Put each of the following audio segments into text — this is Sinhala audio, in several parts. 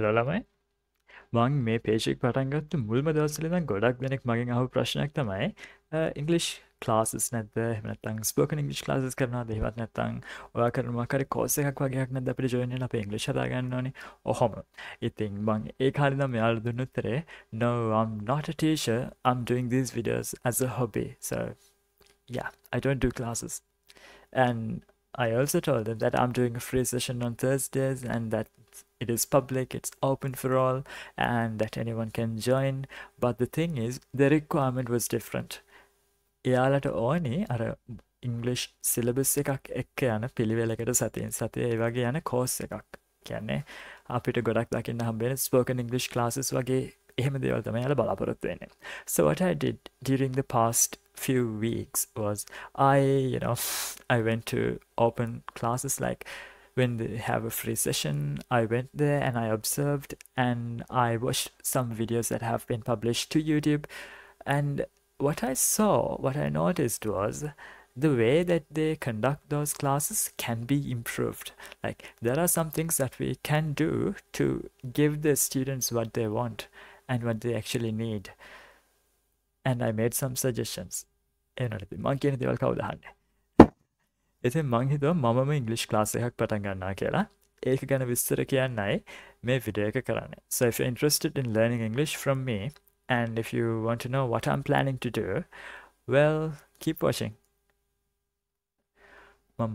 එලොලමයි මං මේ පේෂික් පටන්ගත්තු මුල්ම දවසලද ගොඩක් දෙනෙක් මගින් අහු ප්‍රශ්නයක් තමයි ඉංගලිෂ් ලාසස් නැද හමනතන් ස්පෝක ඉංගලි් ලාසස් කරන දෙවත් නැතන් ඔයා කරනවාකර කෝසයක් වගේයක් නැද අපි ජොයන අප ඉංගලිෂ දාගන්න ඕනි ඔහොම ඉතින් බං ඒ කාලද මෙයාල් දුන්නුත්තරේ නොම් නොටටේෂ අම් doing these videos as a hobby so yeah I don't do classes and I also told them that I'm doing a free session on Thursdays and that it is public it's open for all and that anyone can join but the thing is the requirement was different එයාලට ඕනේ අර ඉංගලිෂ් සිලබස් එකක් එක්ක යන පිළිවෙලකට සතියෙන් සතිය ඒ වගේ යන කෝස් එකක් කියන්නේ අපිට ගොඩක් දකින්න හම්බෙන ස්පෝකන් ඉංගලිෂ් ක්ලාසස් වගේ එහෙම දේවල් තමයි යාලා බලාපොරොත්තු වෙන්නේ so what i did during the past few weeks was i you know i went to open classes like when they have a free session i went there and i observed and i watched some videos that have been published to youtube and what i saw what i noticed was the way that they conduct those classes can be improved like there are some things that we can do to give the students what they want and what they actually need and i made some suggestions ඉතින් මංහිතුව මම ඉංගලිෂ් ලාසයක් පටන් ගන්නා කියලා ඒක ගැන විස්තර කියන්නයි මේ විඩිය එක කරන්න so if you're interested in learning English from me and if you want to know what I'm planning to do well keep watching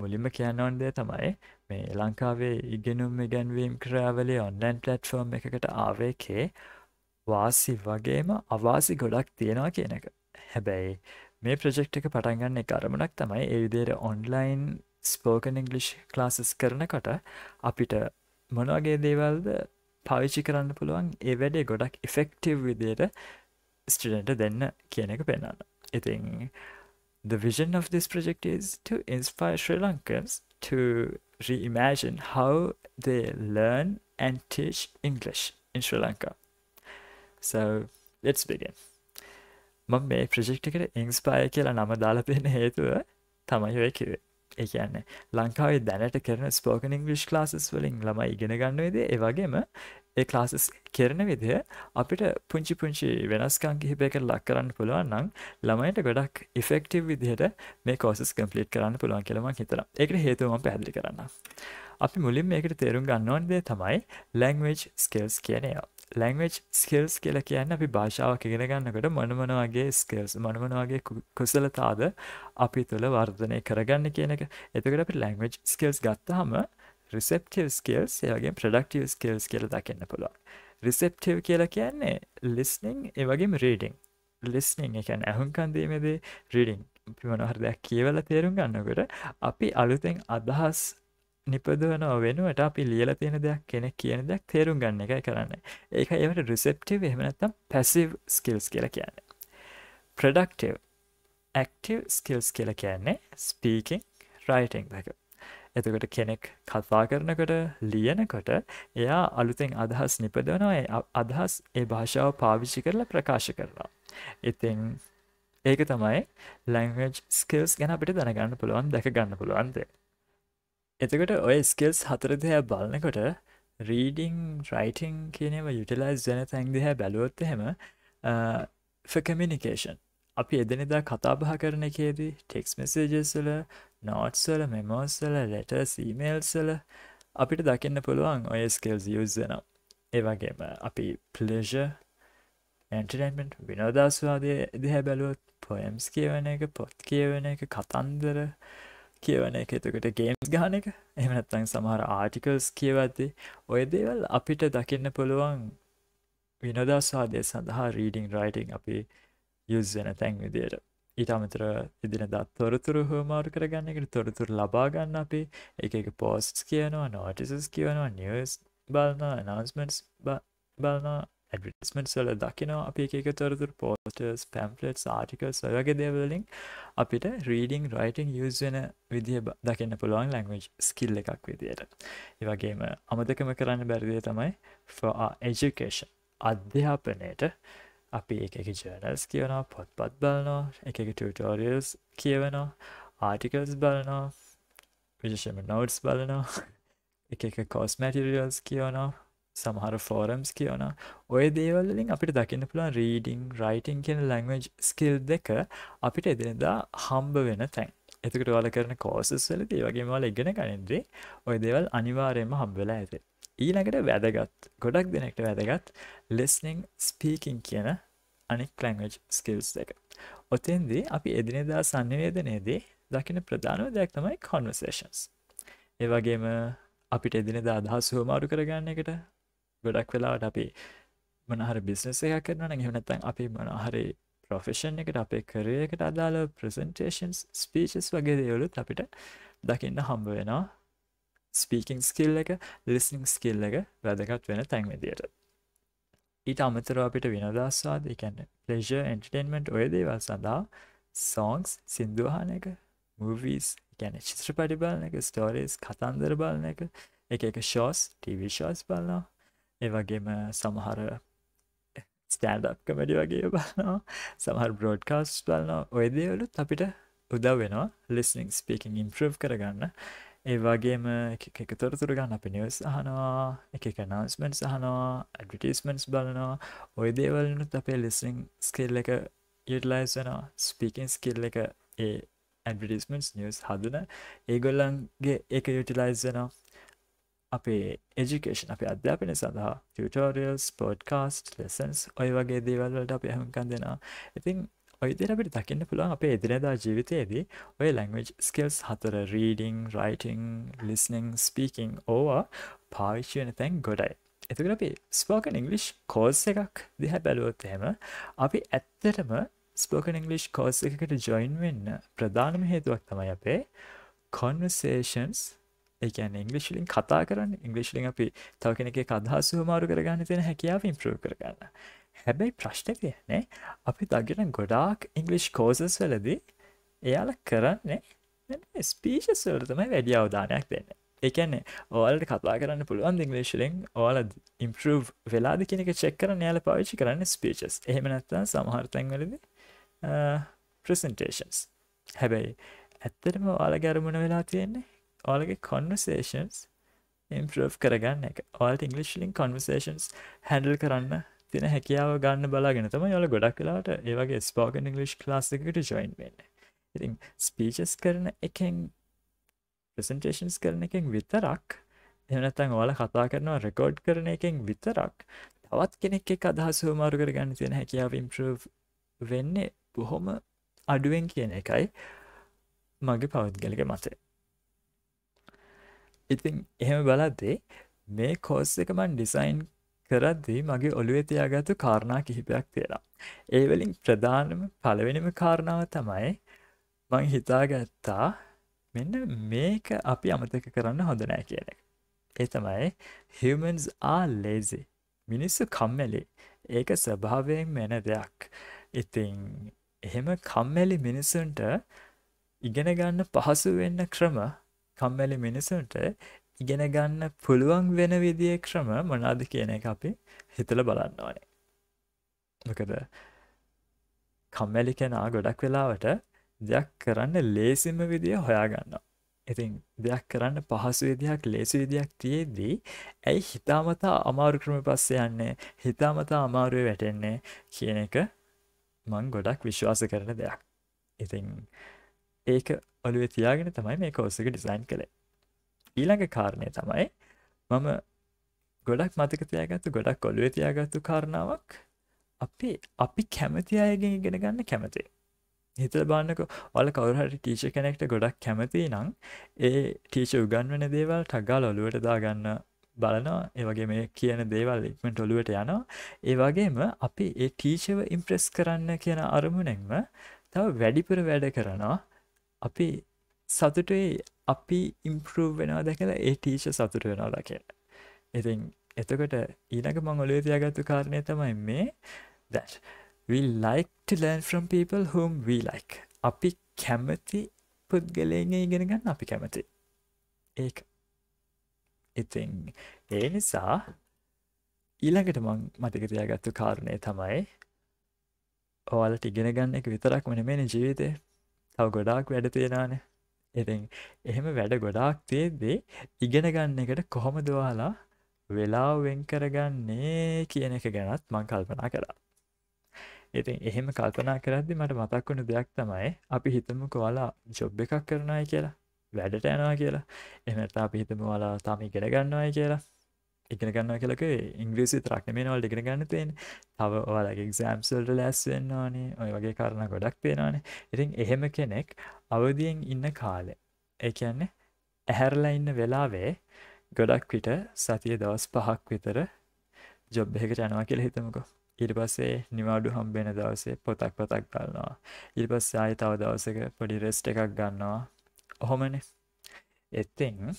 මුලින්ම කියන්නවන් දේ තමයි මේ ලංකාවේ ඉගෙනුම් ඉගැන්වීම් ක්‍රාවලි ඔන්ලන් පලට්ෆර්ම් එකකට ආවේකේ වාසි වගේම අවාසි ගොඩක් තියෙනවා කියන එක හැබැයි මේ ප්‍රජෙක්් එක පටන්ගන්න එක අරමුණක් තමයි ඒවිදියට ඔන්ලයින් ස්පෝකන් ඉංගලිෂ් ක්ලාසස් කරනකොට අපිට මොනවගේ දේවල්ද පාවිච්චි කරන්න පුළුවන් ඒ වැඩේ ගොඩක් ඉෆෙක්ටව් විදියට ස්ටඩට දෙන්න කියන එක පෙන්න්න ඉතින් The vision of this project is to inspire Sri Lankans to reimagine how they learn and teach English in Sri Lanka. So let's begin. මම මේ ප්‍රජෙක්්කට ඉංස්පාය කියලා නම දාලපෙන හේතුව තමයි ඔය කිවේ ඒයන්නේ ලංකාවේ දැනට කරන ස්පෝකන ඉංගලිෂ් ලාසස් වලින් ළම ඉගෙන ගන්නවේදේ ඒවගේම ඒ ලාසස් කරන විදිය අපිට පුංචි පුංචි වෙනස්කං කිහිපයක ලක් කරන්න පුළුවන් නම් ළමයිට ගොඩක් ඉෆෙක්ටව් විදිහට මේ කෝසස් කම්පලිට් කරන්න පුළුවන් කියලම හිතර එක හේතුවම පැදිලි කරන්න අපි මුලින් මේකට තේරුම් ගන්නවන්දේ තමයි ලැංවේජ් ස්කල්ස් කියනයෝ ලැංවෙච් ස්කෙල්ස් කියලා කියන්න අපි භාෂාවක් ඉගෙන ගන්නකට මනමනවාගේ ස්කෙල්ස් මනමනවාගේ කුසලතාද අපි තුළ වර්ධනය කරගන්න කියන එක එතකට අපි ලැංවෙච් ස්කෙල්ස් ගත්තහම රිසෙප්ටව ස්කෙල්ස් ඒගේ ප්‍රඩක්ටව ස්කෙල්ස් කියල දකින්න පුළුවන් රිසෙප්ටව කියලා කියන්නේ ලිස්නිං ඒවගේම රීඩිං ලිස්නිං එකැන් ඇහුන්කන්දීමේදී රීඩිං පිමනහරදයක් කියවල තේරුම් ගන්නකට අපි අලුතෙන් අදහස් නිපදවනව වෙනුවට අපි ලියල තියෙන දෙයක් කෙනෙක් කියන දෙයක් තේරුම් ගන්න එකයි කරන්න ඒක ඒවට රිසෙප්ටව එහමනත්තම් පැසිව් ස්කිල්ස් කියල කියන්න ප්‍රඩක්ටව ඇක්ටව ස්කිල්ස් කියල කියන්නේ ස්පීකින් රයිටං දැක එතකට කෙනෙක් කතා කරනකට ලියනකොට එයා අලුතෙන් අදහස් නිපදවනවා අදහස් ඒ භාෂාව පාවිච්චි කරලා ප්‍රකාශ කරනවා ඉතින් ඒක තමයි ලැංවජ් ස්කිල්ස් ගැන අපිට දැනගන්න පුළුවන් දැක ගන්න පුළුවන්දේ එතකොට ඔය ස්කෙල්ස් හතර දෙහැ බලනකොට රීඩිං රයිටිං කියනම යුටලයිස් ජන තැන් දෙහැ බැලුවොත් හෙම ෆකමිනිිකේෂන් අපි එදනිදා කතාබහ කරන එකේදී ටෙක්ස් මෙසේජස්ල නෝට්සල මෙමෝස්සල ලෙට සීමේල්සල අපිට දකින්න පුළුවන් ඔය ස්කෙල්ස් යුස්දන ඒවගේම අපි පලේෂ ඇන්ටරන්මෙන්ට් විනෝදස්වාදය දිහැ බැලුවොත් පොයම්ස් කියවන එක පොත් කියවන එක කතන්දර කියවන එක එතකට ගේම්ස් ගහන එක එමනත්තන් සමහර ආටිකල්ස් කියවද්දේ ඔය දේවල් අපිට දකින්න පුළුවන් විනදස්වාදය සඳහා රීඩිං රයිටිං අපි යුස්වෙන තැන් විදියට ඉතාමතර ඉදිනදා තොරතුරු හෝමාරු කරගන්නකට තොරතුර ලබාගන්න අපි එක එක පෝස්ට් කියනවා නෝටිසස් කියවනවා නිියස් බලන නවස්මටස් බලනවා ඇඩිස්මට් සල දකින අපි එක තොරතුර පෝස්ටර්ස් පැම්පලට් ආටිකල්ස් වගේ දේවලින් අපිට රීඩිං රයිටං යස් වෙන විදිහ දකින්න පුළුවන් ලංවේජ් ස්කිල් එකක් විදියට ඒවගේම අමතකම කරන්න බැරිදිය තමයි ෆෝඒජුකේෂන් අධ්‍යාපනයට අපි එක ජර්නල්ස් කියවනවා පොත්පත් බලනෝ එක ටටෝරියල්ස් කියවනවා ආටිකල්ස් බලනවා විශෂම නෝට්ස් බලනවා එක කොස් මැටිරියල්ස් කියවනවා සමහර ෆෝරම්ස් කියවන ඔය දේවල්ලින් අපිට දකින්න පුළුවන් රීඩිං රයිටිං කියෙන ලැංවජ් ස්කිල් දෙක අපිට එදිනදා හම්බ වෙන තැන් එතකට වල කරන කෝසස් වල දේවගේමවල ඉගෙන ගනින්ද්‍රී ඔය දේවල් අනිවාරයෙන්ම හම්බවෙලා ඇත ඊළඟට වැදගත් ගොඩක් දෙනෙක්ට වැදගත් ලෙස්නිං ස්පීකින් කියන අනික් ලංවජ් ස්කිල්ස් දෙක ඔතෙන්දී අපි එදිනෙදා සන්නවේදනයේදී දකින ප්‍රධානව දෙයක් තමයි කොන්වසේෂන්ස් ඒවගේම අපිට එදිනෙදා අදහස් හෝමාරු කරගන්න එකට ගොඩක් වෙලාට අපි මනහර බිස්නස එක කරනන හෙමනැතන් අපි මනහරි ප්‍රොෆෙෂන් එකට අපේ කරයකට අදාළ ප්‍රසන්ටේන්ස් ස්පීචස් වගේ දේවලුත් අපිට දකින්න හම්බ වෙනවා ස්පීකින් ස්කිල් එක ලිස්නිං ස්කිල් එක වැදගත් වෙන තැන් විදියට ඊට අමතරව අපිට විනදස්වාද එකන්න පලේෂ එන්ටටේන්මෙන්ට් ඔය දේවල් සඳහා සෝංස් සින්දුහන එක මූවීස් ගැන චිත්‍රපටි බලන එක ස්ටෝරේස් කතන්දර බලන එක එක එක ෂෝස් ටීවි ශෝස් බලන්නවා ඒවගේම සමහර ස්ටෑන්ඩප් කමඩි වගේ බලනවා සමහර බ්‍රෝඩ්කාස් බලන ඔයදේවලුත් අපිට උදව වෙනවා ලිස්නිං ස්පීකින් ඉම්ප්‍රව් කරගන්න ඒවාගේම එක තොරතුර ගන්න අපි නිවස් අහනවා එක නවස්මෙන්ට් සහනවා ඇඩවිටස්මෙන්ට්ස් බලනවා ඔය දේවලනුත් අපේ ලිස්නිං ස්කිල් එක යටලයිස් වෙනවා ස්පීකින් ස්කිල් එක ඒ ඇඩවිටස්මෙන්ට්ස් නිියස් හදන ඒගොල්ලන්ගේ එක යුටිලයිස් වෙනවා අපේ එජිකේෂන් අප අධ්‍යාපනය සඳහා ටියටෝරියල්ස් පෝඩ්කාස්ට් ලෙසන්ස් ඔය වගේ දේවල්වලට අප හමුකන් දෙෙන ඉතින් ඔයිදර අපිට දකින්න පුළුවන් අපේ එදිනෙදා ජීවිතයේදී ඔය ලැංවේජ් ස්කල්ස් හතර රීඩිං රයිටිං ලිස්නිං ස්පීකින් ඕවා පාවිශ්්‍යයන තැන් ගොඩයි එතුකට අපි ස්පෝකන් ඉංගලිෂ් කෝස් එකක් දිහ බැලුවොත් එහෙම අපි ඇත්තටම ස්පෝකන් ඉංගලිෂ් කෝස් එකකට ජොයින් වෙන්න ප්‍රධානම හේතුවක් තමයි අපේ කොන්වසේෂන්ස් ඒකන් ඉංගලිශ්ලින් කතා කරන්න ඉංගලිශ්ලින් අපි තව කෙනෙක කදහසු මාරු කරගන්න තියෙන හැකියාව ඉම්ප්‍රව කරගන්න හැබැයි ප්‍රශ්ට තියන්නේ අපි දගෙන ගොඩාක් ඉංගලිෂ් කෝසස් වලදී එයාල කරන්නේ ස්පීෂස් වලතමයි වැඩිය අවධානයක් දෙන්න එකන්නේ ඕල්ට කතා කරන්න පුළුවන් ඉංගලේශලෙන් ඕල ඉම්පරව් වෙලාද කෙනෙක චෙක්කර නෑල පාවිච්චි කරන්න ස්පේචස් එහෙමනත්තා සමහර්තැන්වලද ප්‍රසන්ටේෂන්ස් හැබැයි ඇත්තටම ඕල ගැරමුණ වෙලා තියෙන්නේ ඔයාලගේ කොන්වසේෂන්ස් ඉම්ප්‍රෝ් කරගන්න එක ඔල්ට ඉංගලිශ්ලින් කොන්වසේෂන්ස් හැඩල් කරන්න තින හැකියාව ගන්න බලාගෙන තම යොල ගොඩක් කලාට ඒවගේ ස්පෝගන් ඉංගලි් ලාසිකට ජොයින් වෙන්න ඉතින් ස්පීචස් කරන එකෙන් ප්‍රසන්ටේෂන්ස් කරන එකෙන් විතරක් එනතන් ඔල කතා කරනවා රෙකෝඩ් කරන එකෙන් විතරක් තවත් කෙනෙක් එක අදහස් හෝමාරු කරගන්න තියෙන හැකියාව ඉම්ප්‍රෝ් වෙන්නේ බොහොම අඩුවෙන් කියන එකයි මගේ පෞද්ගලික මතේ ඉතින් එහෙම බලද්දේ මේ කෝස් එක මන් ඩිසයින් කරද්දී මගේ ඔළුවේ තියාගත්තු කාරණා කිහිපයක් තියෙනවා. ඒවලින් ප්‍රධානම පළවෙනිම කාරණාව තමයි මං හිතාගත්තා මෙන්න මේක අපි අමතක කරන්න හොඳනෑ කියන එක. ඒ තමයි හමන්ස් ආ ලේසි මිනිස්සු කම්මැලි ඒක ස්වභාවයෙන් මෙන දෙයක්. ඉතිං එහෙම කම්මැලි මිනිසුන්ට ඉගෙන ගන්න පහසු වෙන්න ක්‍රම කම්මැලි මිනිසුන්ට ඉගෙන ගන්න පුළුවන් වෙන විදිිය ක්‍රම මනාද කියන එක අපි හිතල බලන්න ඕනේ. මොකද කම්මැලි කෙනා ගොඩක් වෙලාවට දෙයක් කරන්න ලේසිම විදිිය හොයාගන්නවා. ඉතින් දෙයක් කරන්න පහසු විදියක් ලේසි විදියක් තියෙද්දී ඇයි හිතාමතා අමාරු ක්‍රම පස්සේ යන්නේ හිතාමතා අමාරුවේ වැටෙන්නේ කියන එක මං ගොඩක් විශ්වාස කරන දෙයක්. ඉතින් ඒක ඔලුව තියාගෙන තමයි මේ කෝසක ඩිසයින් කළේ ඊළඟ කාරණය තමයි මම ගොඩක් මතක තියාගත්තු ගොඩක් ඔලුව තියාගත්තු කාරණාවක් අපේ අපි කැමති අයගෙන් ඉගෙන ගන්න කැමති හිතල බාන්නක ඔල කවරහට ටීෂ කනෙක්ට ගොඩක් කැමති නම් ඒ ටීෂ උගන්වන දේවල් ටගාල ඔලුවට දාගන්න බලනවා ඒවගේ මේ කියන දේවල් ඉක්මට ඔලුවට යනවා ඒවගේම අපි ඒ ටීෂව ඉම්ප්‍රෙස් කරන්න කියන අරමුණෙන්ම තව වැඩිපුර වැඩ කරනවා අපි සතුටේ අපි ඉම්පරූ් වෙනවා දැකලා ඒ ටීෂ සතුට වෙනවා කියන ඉතින් එතකොට ඊනක මං ඔලේ තියාගත්තු කාරණය තමයි මේ that we like to learn from people whom we like අපි කැමති පුද්ගලයෙන් ඉගෙන ගන්න අපි කැමති ඒ ඉතින් ඒ නිසා ඊළඟට මං මතක තියාගත්තු කාරණය තමයි ඔයාලට ඉගෙන ගන්න එක විතරක් වන මේ ජීවිතය තව ගොඩාක් වැඩ තියෙනනේ එති එහෙම වැඩ ගොඩාක් තියද්දී ඉගෙන ගන්න එකට කොහොම දවාලා වෙලා වෙන් කරගන්නේ කියන එක ගැනත් මං කල්පනා කරා. ඉතින් එහෙම කල්පනා කරද්දි මට මතක් වුණු දෙයක් තමයි අපි හිතම කොලා ජොබ් එකක් කරනයි කියලා වැඩට යනවා කියලා එමට අපි හිතම වලා තම ඉගෙන ගන්නවායි කියලා ඉගෙන ගන්න කලක ඉංග්‍රීසි තරක්න මේ නොල් ඉගෙන ගන්න තියෙන තව ඔයාලගේ එක්සෑම්සල්ට ලැස්වෙන්න ඕනේ ඔය වගේ කරණ ගොඩක් පේෙනවානේ ඉතින් එහෙම කෙනෙක් අවධියෙන් ඉන්න කාලෙ ඒකන්නේ ඇහැරලා ඉන්න වෙලාවේ ගොඩක් විට සතිය දවස් පහක් විතර ජොබ් එක යනවා කියල හිතමකෝ ඉට පස්සේ නිවාඩු හම්බෙන දවසේ පොතක් පොතක් ගන්නවා ඉල් පස්ස ආය තව දවසක පොඩි රෙස්ට එකක් ගන්නවා ඔහොමන එත්තිං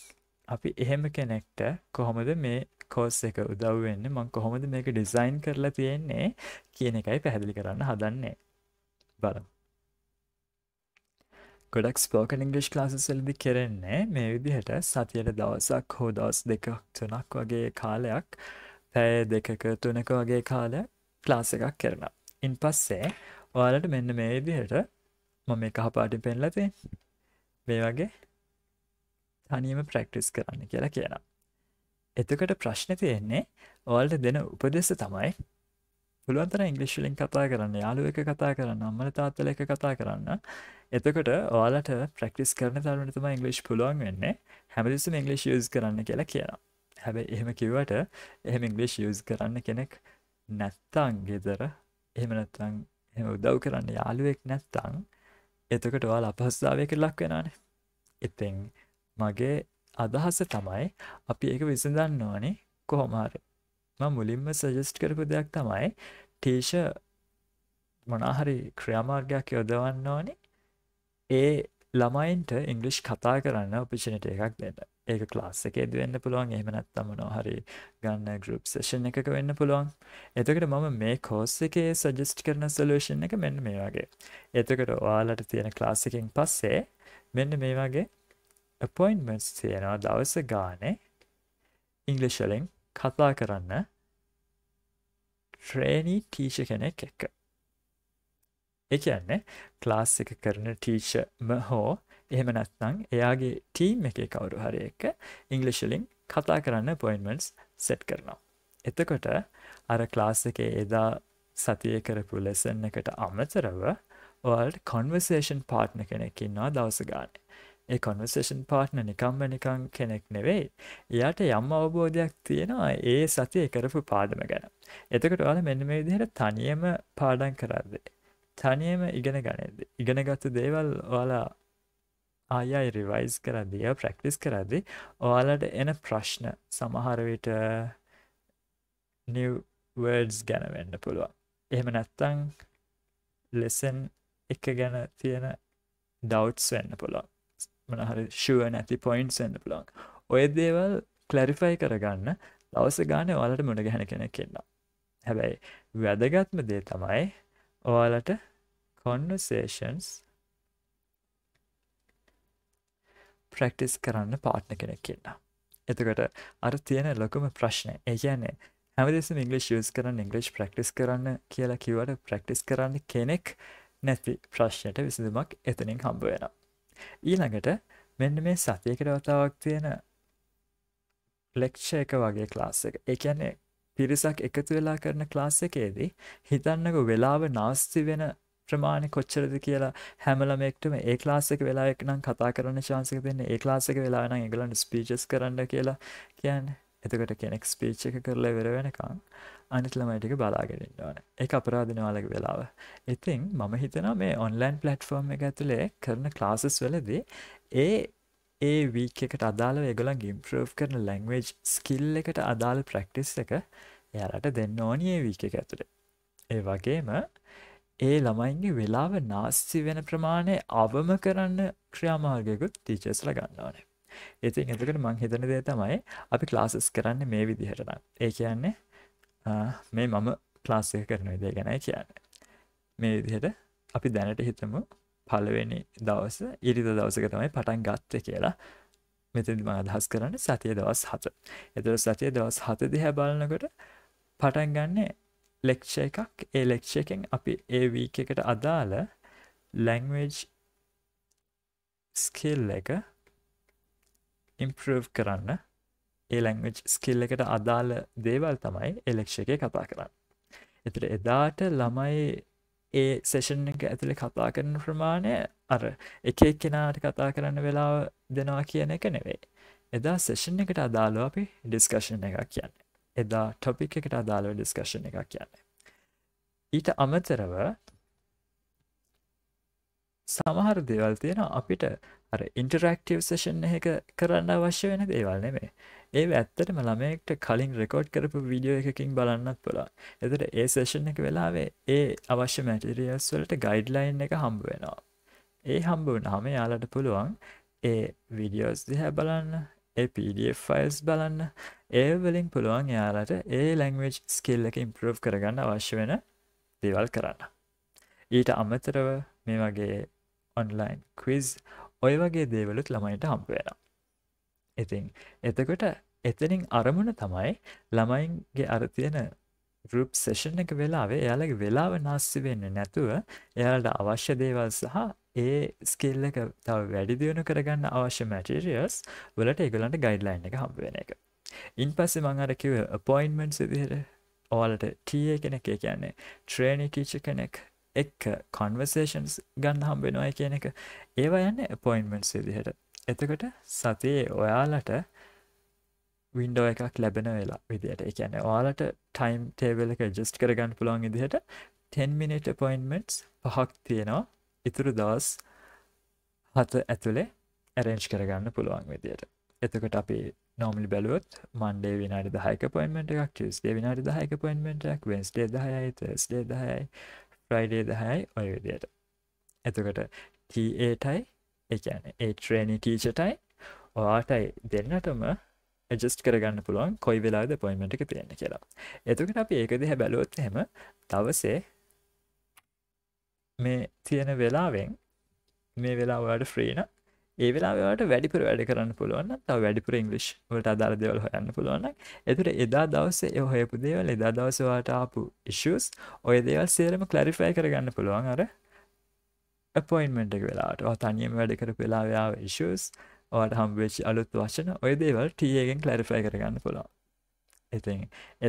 අපි එහෙම කෙනෙක්ට කොහොමද මේ කෝස් එක උදව්වෙන්න මං කොහොමද මේක ඩිසයින් කරලා තියෙන්නේ කියන එකයි පැහැදිලි කරන්න හදන්නේ බලමු ගොඩක් ස්පෝකන් ඉංගලිෂ් ලාසසල්දි කෙරෙන්නේ මේ විදිහට සතියට දවසක් හෝ දවස් දෙකක් තුනක් වගේ කාලයක් පැය දෙකක තුනක වගේ කාල ක්ලාස එකක් කරන. ඉන් පස්සේ ඔයාලට මෙන්න මේ විදිහට මම මේ කහපාටි පෙන්ලති මේ වගේ තනියම ප්‍රක්ටිස් කරන්න කියලා කියනම්. එතකට ප්‍රශ්න තියෙන්නේ ඔවල්ට දෙන උපදෙස තමයි පුළුවන්තර ඉංගලිශ්ලින් කතා කරන්න යාලුව එක කතා කරන්න අම්මල තාත්තල එක කතා කරන්න එතකොට ඔයාලට ප්‍රක්ටිස් කරන තරමටම ඉංගලිෂ් පුළුවන් වෙන්න හැමදිසම ඉංගලිෂ් යස් කරන්න කියලා කියලා හැබැ එහෙම කිවට එහෙම ඉංගලිෂ් යස් කරන්න කෙනෙක් නැත්තං ගෙදර එහෙම නැත්තං එම උදව් කරන්න යාලුවෙක් නැත්තං එතකට ඔයාල අපහස්ථාවයක ලක් වෙනනේ ඉතිං මගේ අදහස තමයි අපි ඒක විසඳන්න ඕනේ කොහොමාර මුලින්ම සජෙස්ට් කරපු දෙයක් තමයි ටේෂ මොනාහරි ක්‍රියාමාර්ගයක් යොදවන්න ඕනේ ඒ ළමයින්ට ඉංගලිෂ් කතා කරන්න ඔපිෂණට එකක් දෙන්න ඒක ලාස් එක දවෙන්න පුළුවන් එහමනත්තම නොහරි ගන්න ගරුප් සේෂන් එකක වෙන්න පුළුවන් එතකට මම මේ කෝස් එකේ සජෙස්ට් කරන සලෝෂන් එක මෙන්න මේ වගේ එතකට ඔයාලට තියෙන ක්ලාසිකින් පස්සේ මෙන්න මේ වගේ අපොයින්මන්ස් තියෙනවා දවස ගානේ ඉංගලිෂලින් කතා කරන්න ට්‍රේනී ටීෂ කෙනෙක් එක්ක එකන්නේ ක්ලාස් එක කරන ටීෂම හෝ එහෙම නැත්නම් එයාගේ ටීම් එක කවරු හරි එක ඉංගලිෂලින් කතා කරන්න පොයින්මන්ස් සෙට් කරනවා එතකොට අර ක්ලාස් එක එදා සතිය කරපු ලෙසන් එකට අමතරව ඔල්ට කොන්වර්සේෂන් පාට්න කෙනෙක් ඉන්නවා දවස ගානේ ඒ කොන්වර්සේෂන් පාර්ට්න නිකම්ම නිකං කෙනෙක් නෙවෙයි එයාට යම් අවබෝධයක් තියෙනවා ඒ සතිය කරපු පාදම ගැන එතකට ඔයාල මෙන්න මේ විදිහට තනියම පාඩන් කරද්ද තනියම ඉගෙන ගනද ඉගෙනගත්තු දේවල් ඔයාලා ආයයි රිවයිස් කරදිය ප්‍රක්ටිස් කරදි ඔයාලට එන ප්‍රශ්න සමහරවිට නිවර්ඩස් ගැන වෙන්න පුළුවන් එහෙම නැත්තං ලෙසන් එක ගැන තියෙන ඩව්ස් වෙන්න පුළුවන් මනහරි ශුව නැති පොයින්ට් එන්න පුළන් ඔය දේවල් කලරිෆයි කරගන්න දවස ගානය ඔයාලට මුණ ගැන කෙනෙක් කෙන්නම් හැබැයි වැදගත්ම දේ තමයි ඔයාලට කොන්නසේෂන්ස් ප්‍රක්ටිස් කරන්න පාට්න කෙනෙක් කියන්න එතකට අර තියෙන ලොකුම ප්‍රශ්නය ඒයන්නේ හැමදෙස ඉංගලිස් යස් කරන්න ඉංගලිස් ප්‍රක්ටිස් කරන්න කියලා කිවට ප්‍රක්ටිස් කරන්න කෙනෙක් නැති ප්‍රශ්නයට විසඳමක් එතනින් හම්බ වෙනවා ඊළඟට මෙන්න මේ සතියකට වතාවක් තියෙන ලෙක්ෂ එක වගේ ක්ලාස් එක එකන්නේ පිරිසක් එකතු වෙලා කරන ක්ලාස් එකේදී හිතන්නක වෙලාව නාස්ති වෙන ප්‍රමාණය කොච්චරද කියලා හැමලමෙක්ටම ඒ ලාසක වෙලා එක් නම් කතා කරන ශාන්සික දෙන්න ඒ ලාසක වෙලා නම් එගලන් ස්පීචස් කරන්න කියලා කියන්නේ එතකට කෙනෙක් ස්පීච්ච එක කරලා වෙර වෙනකං අනිත් ළමයිටික බලාගෙනින් ඕන එක අපරාධනවාලක වෙලාව ඉතින් මම හිතන මේ ඔන්ලයින් පලට්ෆෝර්ම් එක ඇතුළේ කරන ක්ලාසස් වලදී ඒ ඒ වීක එකට අදාළ ඒගොලන් ගිම්ප්‍රෝ් කරන ලැංවේජ් ස්කිල් එකට අදාළ ප්‍රක්ටිස් එක එයාලට දෙන්න ඕනයේ වීක එක ඇතුළේ ඒ වගේම ඒ ළමයින්ගේ වෙලාව නාස්සි වෙන ප්‍රමාණය අවම කරන්න ක්‍රියාමාර්ගයකුත් තීචස්ල ගන්න ඕනේ ඉතින් එතකට මං හිතන දේ තමයි අපි ක්ලාසස් කරන්න මේ විදිහටන ඒ කියන්නේ මේ මම ක්ලාස්සය කරන දේ ගැනයි කියන්න මේ විදිහට අපි දැනට හිතමු පලවෙනි දවස ඉරිද දවසක තමයි පටන් ගත්ත කියලා මෙතදි මං අදහස් කරන්න සතිය දවස් හත එතර සතිය දවස් හත දිහ බලනකොට පටන් ගන්නේ ලෙක්ෂ එකක් ඒ ලෙක්ෂ එකෙන් අපි ඒ වීක එකට අදාළ ලැංවේජ් ස්කිල් එක ඉම්ප්‍රව් කරන්න ඒ ලැංවෙච් ස්කිල් එකට අදාළ දේවල් තමයි එලෙක්ෂ එක කතා කරන්න එතට එදාට ළමයි ඒ සෙෂන් එක ඇතුළි කතා කරන ප්‍රමාණය අර එක කෙනාට කතා කරන්න වෙලා දෙනවා කියන එක නෙවෙයි එදා සෙෂන් එකට අදාළව අපි ඩිස්කශන් එක කියන්න එදා ටොපික් එකට අදාළව ඩිස්කශන් එක කියන්න ඊට අමතරව සමහර දෙවල් තියෙන අපිට අර ඉන්ටරක්ටව සෂන් එක කරන්න අවශ්‍ය වෙන දේවල් නෙමේ ඒ ඇත්තටම ළමෙක්ට කලින් රෙකෝඩ් කරපු විඩියෝ එකකින් බලන්නත් පුළා එතට ඒ සේෂන් එක වෙලාවේ ඒ අවශ්‍ය මැටිරියස් වලට ගයිඩ්ලයින් එක හම්බ වෙනවා ඒ හම්බ වනාම යාලට පුළුවන් ඒ විඩියෝස් දිහැ බලන්න ඒ පඩF ෆයිල්ස් බලන්න ඒවලින් පුළුවන් යාලට ඒ ලැංවේජ් ස්කිල් එක ඉම්පරෝ් කරගන්න අවශ්‍ය වෙන දේවල් කරන්න ඊට අමතරව මේ වගේ ඔන්ලයින් කවිස් ඔය වගේ දේවලුත් ළමයිට හම්පේලා ඉතින් එතකොට එතනින් අරමුණ තමයි ළමයින්ගේ අරතියන ගරුප් සේෂන් එක වෙලාවේ එයාලගේ වෙලාව නාස්සි වෙන්න නැතුව එයාලට අවශ්‍ය දේවල් සහ ඒ ස්කිල් එක තව වැඩි දියුණු කරගන්න අවශ්‍ය මැටිරියස් වලට ඒගොලන්ට ගයිඩ්ලයින් එක හම්බුවෙන එක ඉන් පස්සේ මං අර කිව පොයින්මන්ට් සිදිහට ඕලට ටීය කෙනෙක් කියන්නේ ට්‍රේණි කීච කෙනෙක් එක් කොන්වර්සේෂන්ස් ගන්න හම්බෙනවායි කියන එක ඒවා යන්න පොයින්මෙන්ට් සිදිහට එතකොට සතියේ ඔයාලට වින්ඩෝ එකක් ලැබෙන වෙලා විදිහට එකන ඔයාලට ටයිම් ටේබල එක ජස්ට කරගන්න පුළොන් ඉදිහට 10මිනිට පොයින්මෙන්ට්ස් පහක් තියෙනවා ඉතුරු දවස් හත ඇතුළේ ඇරෙන්ච් කරගන්න පුළුවන් විදියට එතකට අපි නොමලි බැලුවත් මන්ඩේ විනාට දහයක පොයිමෙන්ට එකක් ටස්ේ විනාට දහයක පොයින්මෙන්ටක් වෙන්ස්ටේ දහයයි ස්ටේ දහයයි ෆ්‍රයිඩේ දහයයි ඔය විදියට එතකට ටඒටයි එකන ඒ ට්‍රේණි ටීචටයි ඔයාටයි දෙන්නටම ජස්ට කරගන්න පුළුවන් කොයි වෙලාද පොයිමට එක තියන්න කියලා එතුකට අපි ඒක දිහ බැලුවොත් හෙම තවසේ මේ තියෙන වෙලාවෙන් මේ වෙලා ඔයාට ෆ්‍රීන ඒ වෙලාවට වැඩිපුර වැඩ කරන්න පුළුවන් තව වැඩිපුර ඉංගලිෂ් වලට අදාර දෙවල් හොයන්න පුළුවන් එතුර එදා දවස එ හොයපු දේවල් එදා දවසවාට ආපු ඉශස් ඔය දේවල් සේරම කලරිෆයි කරගන්න පුළුවන් අර පොයින්මෙන්ට් එක වෙලාට තනියම වැඩ කර පෙලාාව ඉශස් ඕට හම්වෙච් අලුත් වශන ඔය දේවල් ටියගෙන් කලරිෆයි කරගන්න පුළා එති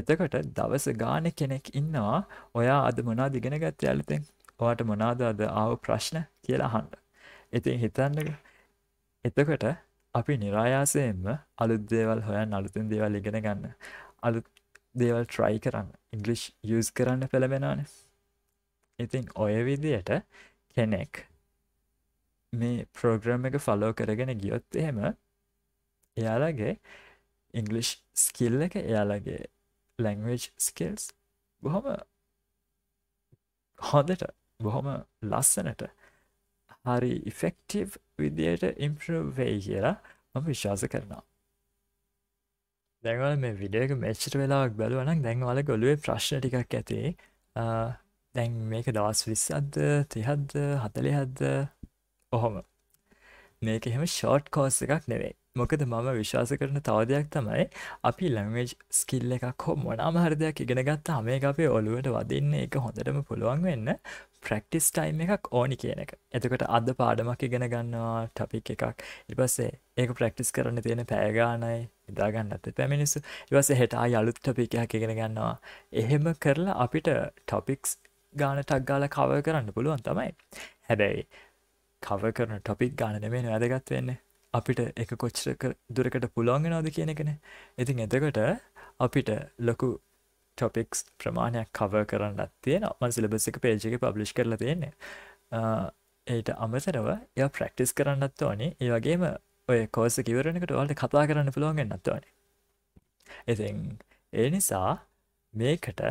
එතකොට දවස ගාන කෙනෙක් ඉන්නවා ඔයා අද මොනා දිගෙන ගත්ත ඇලතෙන් ඕට මොනාද අද ආව ප්‍රශ්න කියලා හන්ඩ ඉතින් හිතන්නක එතකොට අපි නිරායාසයෙන්ම අලුත් දේවල් හොයන් අලුතුන් දේවල් ඉගෙන ගන්න අලුත් දේවල් ට්‍රයි කරන්න ඉංගලිෂ් යස් කරන්න පෙළබෙනන ඉතින් ඔය විදියට කෙනෙක් මේ ප්‍රෝග්‍රම් එක ෆලෝ කරගෙන ගියොත් එහෙම එයාලගේ ඉංගලිෂ් ස්කිල් එක එයාලගේ ලැංවේජ් ස්කල්ස් බොහොම හොඳට බොහොම ලස්සනට හරි ඉෆෙක්ටව් විදියට ඉම්ප්‍රව් වෙයි කියලා මම විශ්වාස කරනවා දැන්වල මේ විඩියක මෙච්චට වෙලාක් බැලුවනක් දැන්වල ගොලුවේ ප්‍රශ්න ටිකක් ඇති දැන් මේක දවස් විස්සද්ද තිහද්ද හතලි හද්ද ඔහොම මේක එහෙම ෂෝට් කෝස් එකක් නෙවෙයි මොකද මම විශ්වාස කරන තව දෙයක් තමයි අපි ලැංවේජ් ස්කිල් එකක් හෝ මොනාම හර දෙයක් ඉගෙන ගත්තා මේ අපේ ඔලුවට වදින්න එක හොඳටම පුළුවන් වෙන්න ප්‍රක්ටිස් ටයිම් එකක් ඕනි කියන එක එතකට අද පාඩමක් ඉගෙන ගන්නවා ටපික් එකක් ඉපස්සේ ඒක ප්‍රක්ටිස් කරන්න තියෙන පෑගානයි ඉදාගන්නත් පැමිනිස්සු ඉවස හෙටා යලුත් ටපිකයක් ඉගෙන ගන්නවා එහෙම කරලා අපිට ටොපික්ස් ගාන ටක්ගාල කව කරන්න පුළුවන් තමයි හැබැයි කව කරන ටොපික් ගාන නෙමෙන වැදගත් වෙන්නේ අපිට එක කොච්චර දුරකට පුළොන්ගෙනවද කියන එකන ඉතින් එතකොට අපිට ලොකු ටොපික්ස් ප්‍රමාණයක් කව කරන්නත් තියෙන ම සිලබස් එක පේජක පබ්ලිෂ් කරල තියෙන්නේ ඒට අමතරව ය ප්‍රක්ටිස් කරන්නත් ඕනේ ඒ වගේම ඔය කෝස කිවරණකට ඔලට කතා කරන්න පුළුවන්ගන්නත් ඕනේ ඉතින් ඒ නිසා මේකට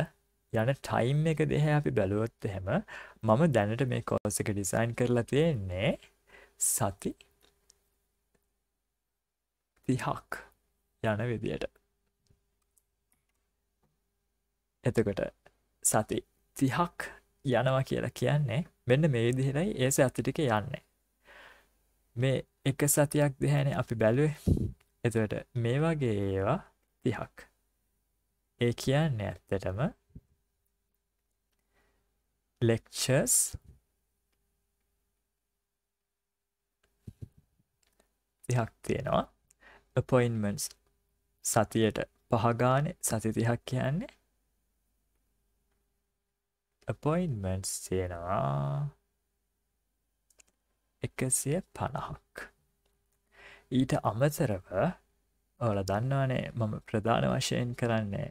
යන ටයිම් එක දෙහ අපි බැලුවොත් එහෙම මම දැනට මේ කෝසක ඩිසයින් කරලා තියෙන්නේ සති තිහක් යන විදියට එතකොට සති තිහක් යනවා කියලා කියන්නේ මෙන්න මේ විදිහෙරයි ඒ සතිටික යන්නේ මේ එක සතියක් දෙහැන අපි බැලුවේ එතුවට මේ වගේ ඒවා තිහක් ඒ කියන්න ඇත්තටම ලෙක්ෂස් තිහක් තියෙනවා අපොයින්මන්ස් සතියට පහගාන සතිතිහක් කියන්නේ අපොයින්මන්ස් තියෙනවා එකසිය පණහක් ඊට අමතරව ඕල දන්නවානේ මම ප්‍රධාන වශයෙන් කරන්නේ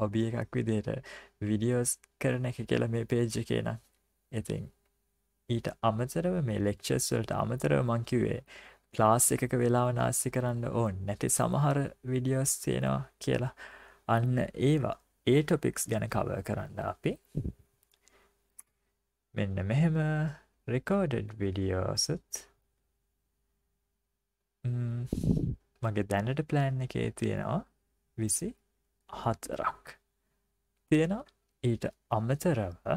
හොබිය එකක් විදියට විඩියෝස් කරන එක කියලා මේ පේජ්ජ කියෙන ඉතින් ඊට අමතරව මේ ලෙක්ෂස්වලට අමතරව මංකිවේ ක්ලාස් එකක වෙලාව නාස්සි කරන්න ඕන් නැති සමහර විඩියෝස් තියෙනවා කියලා අන්න ඒවා ඒටොපික්ස් ගැන කව කරන්න අපි මෙන්න මෙහෙම රෙකෝඩඩ් විඩියෝසත් මගේ දැනට ප්ලෑන් එකේ තියෙනවා විසි හතරක් තියෙන ඊට අමතරව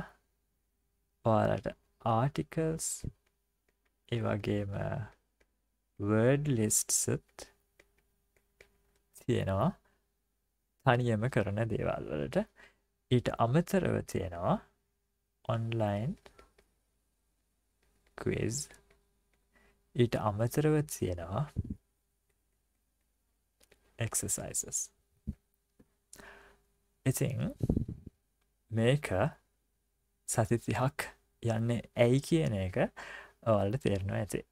ඔයාලට ආටිකල්ස් ඒවගේම වඩ් ලිස්ට්සත් තියෙනවා තනියම කරන දේවල් වලට ඊට අමතරව තියෙනවා ඔන්ලයින් කවිස් ඊට අමතරව තියෙනවා එක්සසයිසස් ඉතින් මේක සතිතිහක් යන්නේ ඇයි කියන එක ඔවල්ට තේරෙනවා ඇති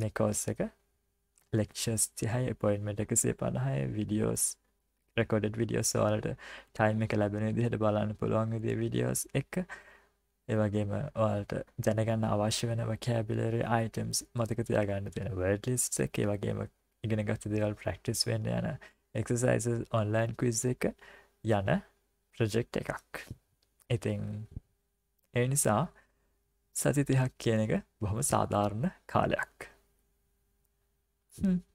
මේ කෝස් එක ලෙක්ෂස් තිහයි පොයින්මට එකසේ පණහය විඩියෝස් රෙකෝඩඩ් විඩියෝස් වලට ටයිම් එක ලැබෙන දිහට බලන්න පුළුවන් දේ විඩියෝස් එක ඒවගේම ඔයාලට දැනගන්න අවශ්‍ය වෙන කෑබිලරි අයිටම්ස් මතක තියාගන්න තියෙන වඩලිස් එක වගේම ඉගෙන ගත්ත දෙවල් ප්‍රක්ටිස් වෙන්න යන එක්සයිස ඔන්ලයින් කවිස් එක යන ප්‍රජෙක්් එකක් ඉතිං ඒ නිසා සතිතිහක් කියන එක බොහොම සාධාරණ කාලයක් Hmm.